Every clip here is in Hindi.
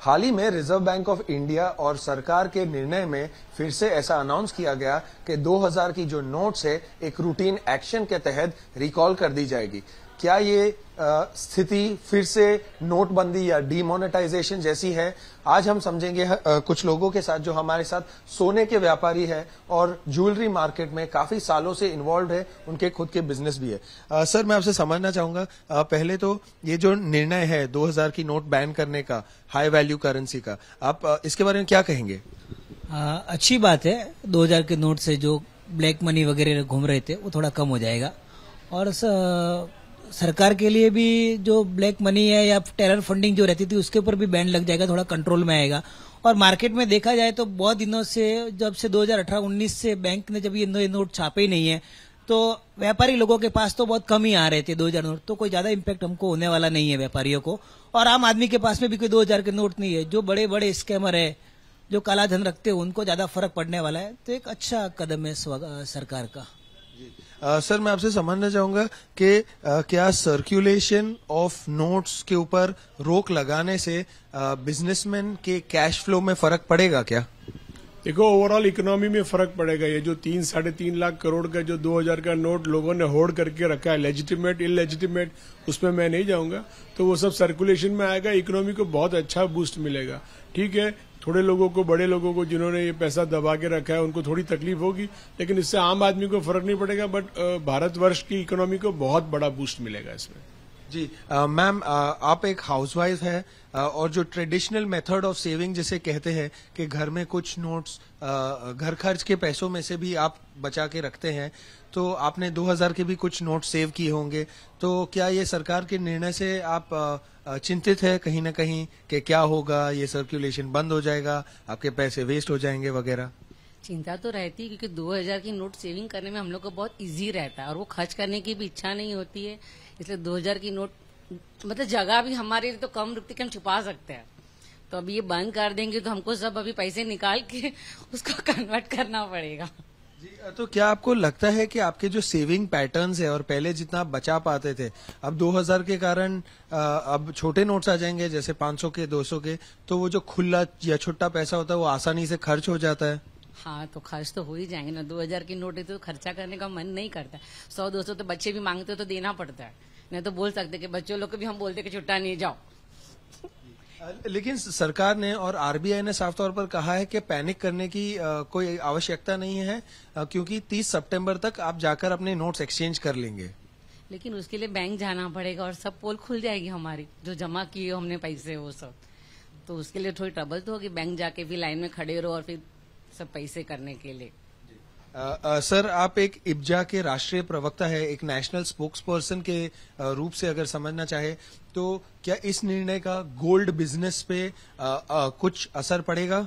हाल ही में रिजर्व बैंक ऑफ इंडिया और सरकार के निर्णय में फिर से ऐसा अनाउंस किया गया कि 2000 की जो नोट्स है एक रूटीन एक्शन के तहत रिकॉल कर दी जाएगी क्या ये स्थिति फिर से नोटबंदी या डीमोनेटाइजेशन जैसी है आज हम समझेंगे कुछ लोगों के साथ जो हमारे साथ सोने के व्यापारी है और ज्वेलरी मार्केट में काफी सालों से इन्वॉल्व है उनके खुद के बिजनेस भी है आ, सर मैं आपसे समझना चाहूंगा आ, पहले तो ये जो निर्णय है 2000 की नोट बैन करने का हाई वैल्यू करेंसी का आप आ, इसके बारे में क्या कहेंगे आ, अच्छी बात है दो के नोट से जो ब्लैक मनी वगैरह घूम रहे थे वो थोड़ा कम हो जाएगा और सरकार के लिए भी जो ब्लैक मनी है या टेरर फंडिंग जो रहती थी उसके ऊपर भी बैन लग जाएगा थोड़ा कंट्रोल में आएगा और मार्केट में देखा जाए तो बहुत दिनों से जब से 2018-19 से बैंक ने जब ये नोट छापे ही नहीं है तो व्यापारी लोगों के पास तो बहुत कम ही आ रहे थे 2000 नोट तो कोई ज्यादा इम्पैक्ट हमको होने वाला नहीं है व्यापारियों को और आम आदमी के पास में भी कोई 2000 के नोट नहीं है जो बड़े बड़े स्कैमर है जो काला धन रखते हैं उनको ज्यादा फर्क पड़ने वाला है तो एक अच्छा कदम है सरकार का आ, सर मैं आपसे समझना चाहूंगा कि क्या सर्कुलेशन ऑफ नोट्स के ऊपर रोक लगाने से बिजनेसमैन के कैश फ्लो में फर्क पड़ेगा क्या देखो ओवरऑल इकोनॉमी में फर्क पड़ेगा ये जो तीन साढ़े तीन लाख करोड़ का जो दो हजार का नोट लोगों ने होल्ड करके रखा है लेजिटिमेट इलेजिटिमेट उसमें मैं नहीं जाऊंगा तो वो सब सर्कुलेशन में आएगा इकोनॉमी को बहुत अच्छा बूस्ट मिलेगा ठीक है थोड़े लोगों को बड़े लोगों को जिन्होंने ये पैसा दबा के रखा है उनको थोड़ी तकलीफ होगी लेकिन इससे आम आदमी को फर्क नहीं पड़ेगा बट भारतवर्ष की इकोनॉमी को बहुत बड़ा बूस्ट मिलेगा इसमें जी मैम आप एक हाउसवाइफ है आ, और जो ट्रेडिशनल मेथड ऑफ सेविंग जिसे कहते हैं कि घर में कुछ नोट्स घर खर्च के पैसों में से भी आप बचा के रखते हैं तो आपने 2000 के भी कुछ नोट सेव किए होंगे तो क्या ये सरकार के निर्णय से आप आ, चिंतित है कहीं ना कहीं कि क्या होगा ये सर्कुलेशन बंद हो जाएगा आपके पैसे वेस्ट हो जाएंगे वगैरह चिंता तो रहती है क्योंकि 2000 की नोट सेविंग करने में हम लोग को बहुत इजी रहता है और वो खर्च करने की भी इच्छा नहीं होती है इसलिए 2000 की नोट मतलब जगह भी हमारे लिए तो कम रुकती कि हम छुपा सकते हैं तो अभी ये बंद कर देंगे तो हमको सब अभी पैसे निकाल के उसको कन्वर्ट करना पड़ेगा जी तो क्या आपको लगता है कि आपके जो सेविंग पैटर्न्स है और पहले जितना आप बचा पाते थे अब 2000 के कारण अब छोटे नोट्स आ जाएंगे जैसे 500 के 200 के तो वो जो खुला या छुट्टा पैसा होता है वो आसानी से खर्च हो जाता है हाँ तो खर्च तो हो ही जाएंगे ना दो हजार की नोट है तो खर्चा करने का मन नहीं करता सौ दो सौ तो बच्चे भी मांगते हो तो देना पड़ता है नहीं तो बोल सकते कि बच्चों लोग को भी हम बोलते कि छुट्टा नहीं जाओ लेकिन सरकार ने और आरबीआई ने साफ तौर पर कहा है कि पैनिक करने की कोई आवश्यकता नहीं है क्योंकि 30 सितंबर तक आप जाकर अपने नोट्स एक्सचेंज कर लेंगे लेकिन उसके लिए बैंक जाना पड़ेगा और सब पोल खुल जाएगी हमारी जो जमा किए हमने पैसे वो सब तो उसके लिए थोड़ी ट्रबल तो होगी बैंक जाके भी लाइन में खड़े रहो और फिर सब पैसे करने के लिए आ, आ, सर आप एक इब्जा के राष्ट्रीय प्रवक्ता है एक नेशनल स्पोक्स पर्सन के रूप से अगर समझना चाहे तो क्या इस निर्णय का गोल्ड बिजनेस पे आ, कुछ असर पड़ेगा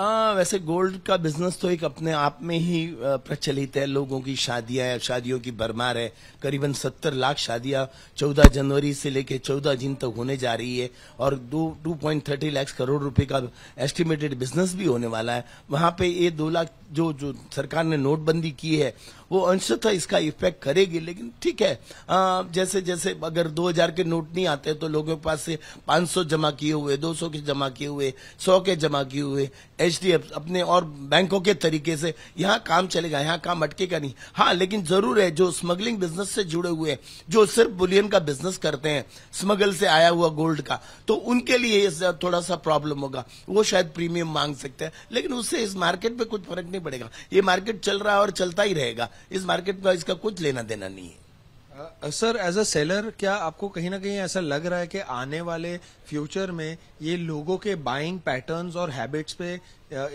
आ, वैसे गोल्ड का बिजनेस तो एक अपने आप में ही प्रचलित है लोगों की शादियां शादियों की भरमार है करीबन सत्तर लाख शादियां चौदह जनवरी से लेकर चौदह जून तक होने जा रही है और दो two point thirty lakh crore रुपए का एस्टिमेटेड बिजनेस भी होने वाला है वहां पे ये दो लाख जो जो सरकार ने नोटबंदी की है वो अंशतः इसका इफेक्ट करेगी लेकिन ठीक है आ, जैसे जैसे अगर 2000 के नोट नहीं आते तो लोगों के पास से 500 जमा किए हुए 200 के जमा किए हुए 100 के जमा किए हुए एच अपने और बैंकों के तरीके से यहाँ काम चलेगा यहाँ काम अटकेगा नहीं हाँ लेकिन जरूर है जो स्मगलिंग बिजनेस से जुड़े हुए हैं जो सिर्फ बुलियन का बिजनेस करते हैं स्मगल से आया हुआ गोल्ड का तो उनके लिए थोड़ा सा प्रॉब्लम होगा वो शायद प्रीमियम मांग सकते हैं लेकिन उससे इस मार्केट पे कुछ फर्क नहीं पड़ेगा ये मार्केट चल रहा है और चलता ही रहेगा इस मार्केट का इसका कुछ लेना देना नहीं है सर एज अ सेलर क्या आपको कहीं ना कहीं ऐसा लग रहा है कि आने वाले फ्यूचर में ये लोगों के बाइंग पैटर्न्स और हैबिट्स पे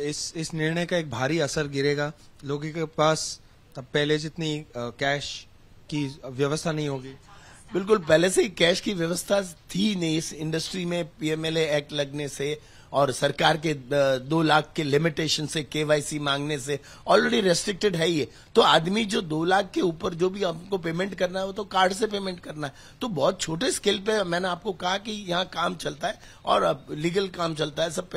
इस इस निर्णय का एक भारी असर गिरेगा लोगों के पास तब पहले जितनी कैश की व्यवस्था नहीं होगी बिल्कुल पहले से ही कैश की व्यवस्था थी नहीं इस इंडस्ट्री में पीएमएलए एक्ट लगने से और सरकार के दो लाख के लिमिटेशन से केवाईसी मांगने से ऑलरेडी रेस्ट्रिक्टेड है ये तो आदमी जो दो लाख के ऊपर जो भी आपको पेमेंट करना है वो तो कार्ड से पेमेंट करना है तो बहुत छोटे स्केल पे मैंने आपको कहा कि यहाँ काम चलता है और लीगल काम चलता है सब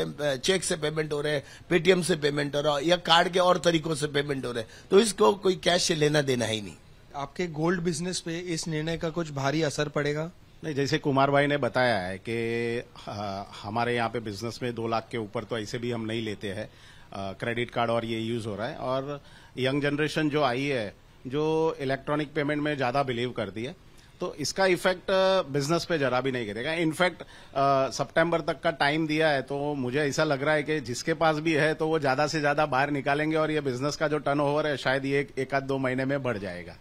चेक से पेमेंट हो रहे हैं पेटीएम से पेमेंट हो रहा है या कार्ड के और तरीकों से पेमेंट हो रहे हैं तो इसको कोई कैश से लेना देना ही नहीं आपके गोल्ड बिजनेस पे इस निर्णय का कुछ भारी असर पड़ेगा नहीं जैसे कुमार भाई ने बताया है कि हमारे यहाँ पे बिजनेस में दो लाख के ऊपर तो ऐसे भी हम नहीं लेते हैं क्रेडिट कार्ड और ये यूज हो रहा है और यंग जनरेशन जो आई है जो इलेक्ट्रॉनिक पेमेंट में ज्यादा बिलीव करती है तो इसका इफेक्ट बिजनेस पे जरा भी नहीं करेगा इनफैक्ट सितंबर तक का टाइम दिया है तो मुझे ऐसा लग रहा है कि जिसके पास भी है तो वो ज्यादा से ज्यादा बाहर निकालेंगे और ये बिजनेस का जो टर्न है शायद ये एक आध दो महीने में बढ़ जाएगा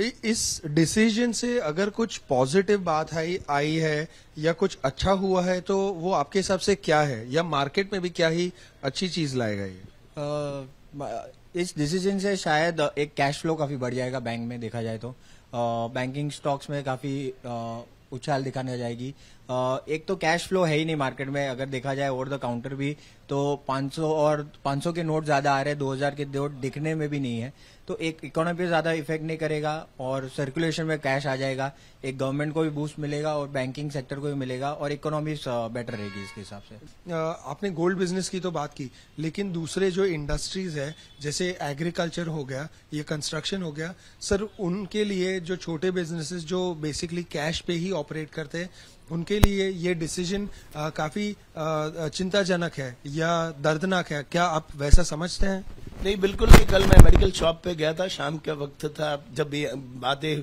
इस डिसीजन से अगर कुछ पॉजिटिव बात आई आई है या कुछ अच्छा हुआ है तो वो आपके हिसाब से क्या है या मार्केट में भी क्या ही अच्छी चीज लाएगा ये इस डिसीजन से शायद एक कैश फ्लो काफी बढ़ जाएगा बैंक में देखा जाए तो बैंकिंग स्टॉक्स में काफी उछाल दिखाने जाएगी एक तो कैश फ्लो है ही नहीं मार्केट में अगर देखा जाए ओवर द काउंटर भी तो 500 और 500 के नोट ज्यादा आ रहे हैं 2000 के नोट दिखने में भी नहीं है तो एक इकोनॉमी पे ज्यादा इफेक्ट नहीं करेगा और सर्कुलेशन में कैश आ जाएगा एक गवर्नमेंट को भी बूस्ट मिलेगा और बैंकिंग सेक्टर को भी मिलेगा और इकोनॉमी बेटर रहेगी इसके हिसाब से आपने गोल्ड बिजनेस की तो बात की लेकिन दूसरे जो इंडस्ट्रीज है जैसे एग्रीकल्चर हो गया या कंस्ट्रक्शन हो गया सर उनके लिए जो छोटे बिजनेसेस जो बेसिकली कैश पे ही ऑपरेट करते हैं उनके लिए ये डिसीजन काफी चिंताजनक है या दर्दनाक है क्या आप वैसा समझते हैं नहीं बिल्कुल नहीं कल मैं मेडिकल शॉप पे गया था शाम का वक्त था जब ये बातें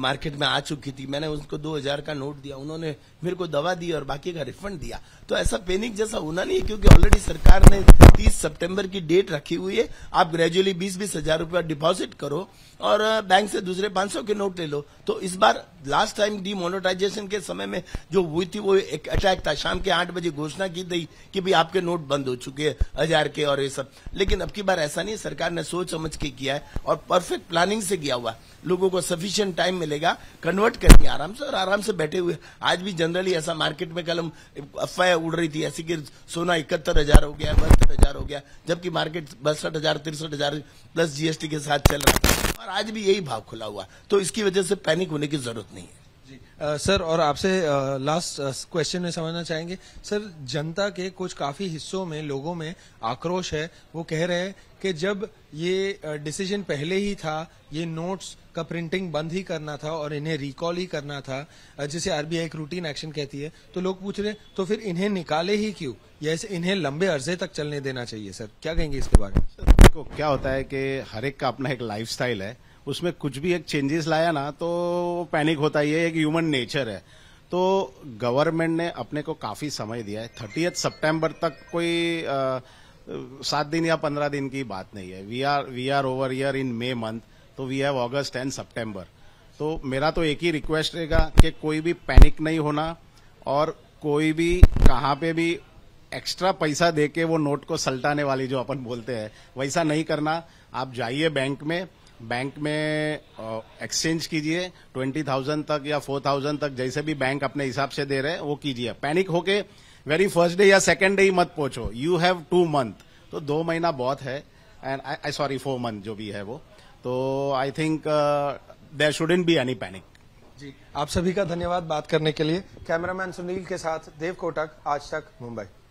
मार्केट में आ चुकी थी मैंने उनको 2000 का नोट दिया उन्होंने मेरे को दवा दी और बाकी का रिफंड दिया तो ऐसा पैनिक जैसा होना नहीं है क्योंकि ऑलरेडी सरकार ने 30 सितंबर की डेट रखी हुई है आप ग्रेजुअली बीस बीस हजार रूपया डिपोजिट करो और बैंक से दूसरे 500 के नोट ले लो तो इस बार लास्ट टाइम डिमोनेटाइजेशन के समय में जो हुई थी वो एक अटैक था शाम के आठ बजे घोषणा की गई कि भाई आपके नोट बंद हो चुके हैं हजार के और ये सब लेकिन अब की बार ऐसा नहीं सरकार ने सोच समझ के किया है और परफेक्ट प्लानिंग से किया हुआ लोगों को सफिशियंट टाइम मिलेगा कन्वर्ट करेंगे आराम से और आराम से बैठे हुए आज भी जनरली ऐसा मार्केट में कल हम अफवाह उड़ रही थी ऐसी कि सोना इकहत्तर हजार हो गया बहत्तर हजार हो गया जबकि मार्केट बासठ हजार तिरसठ हजार प्लस जीएसटी के साथ चल रहा था और आज भी यही भाव खुला हुआ तो इसकी वजह से पैनिक होने की जरूरत नहीं है जी आ, सर और आपसे लास्ट क्वेश्चन में समझना चाहेंगे सर जनता के कुछ काफी हिस्सों में लोगों में आक्रोश है वो कह रहे हैं कि जब ये डिसीजन पहले ही था ये नोट्स का प्रिंटिंग बंद ही करना था और इन्हें रिकॉल ही करना था जिसे आरबीआई एक रूटीन एक्शन कहती है तो लोग पूछ रहे तो फिर इन्हें निकाले ही क्यों या इन्हें लंबे अर्जे तक चलने देना चाहिए सर क्या कहेंगे इसके बारे में क्या होता है कि हर एक का अपना एक लाइफ है उसमें कुछ भी एक चेंजेस लाया ना तो पैनिक होता ही है एक ह्यूमन नेचर है तो गवर्नमेंट ने अपने को काफी समय दिया है थर्टी सितंबर तक कोई सात दिन या पंद्रह दिन की बात नहीं है we are we are over year in May month तो we have August and September तो मेरा तो एक ही रिक्वेस्ट रहेगा कि कोई भी पैनिक नहीं होना और कोई भी कहाँ पे भी एक्स्ट्रा पैसा दे के वो नोट को सल्टाने वाली जो अपन बोलते हैं वैसा नहीं करना आप जाइए बैंक में बैंक में एक्सचेंज कीजिए ट्वेंटी थाउजेंड तक या फोर थाउजेंड तक जैसे भी बैंक अपने हिसाब से दे रहे हैं वो कीजिए पैनिक होके वेरी फर्स्ट डे या सेकेंड डे ही मत पहुंचो यू हैव टू मंथ तो दो महीना बहुत है and I sorry four month जो भी है वो तो I think there shouldn't be any panic जी आप सभी का धन्यवाद बात करने के लिए कैमरामैन सुनील के साथ देव कोटक आज तक मुंबई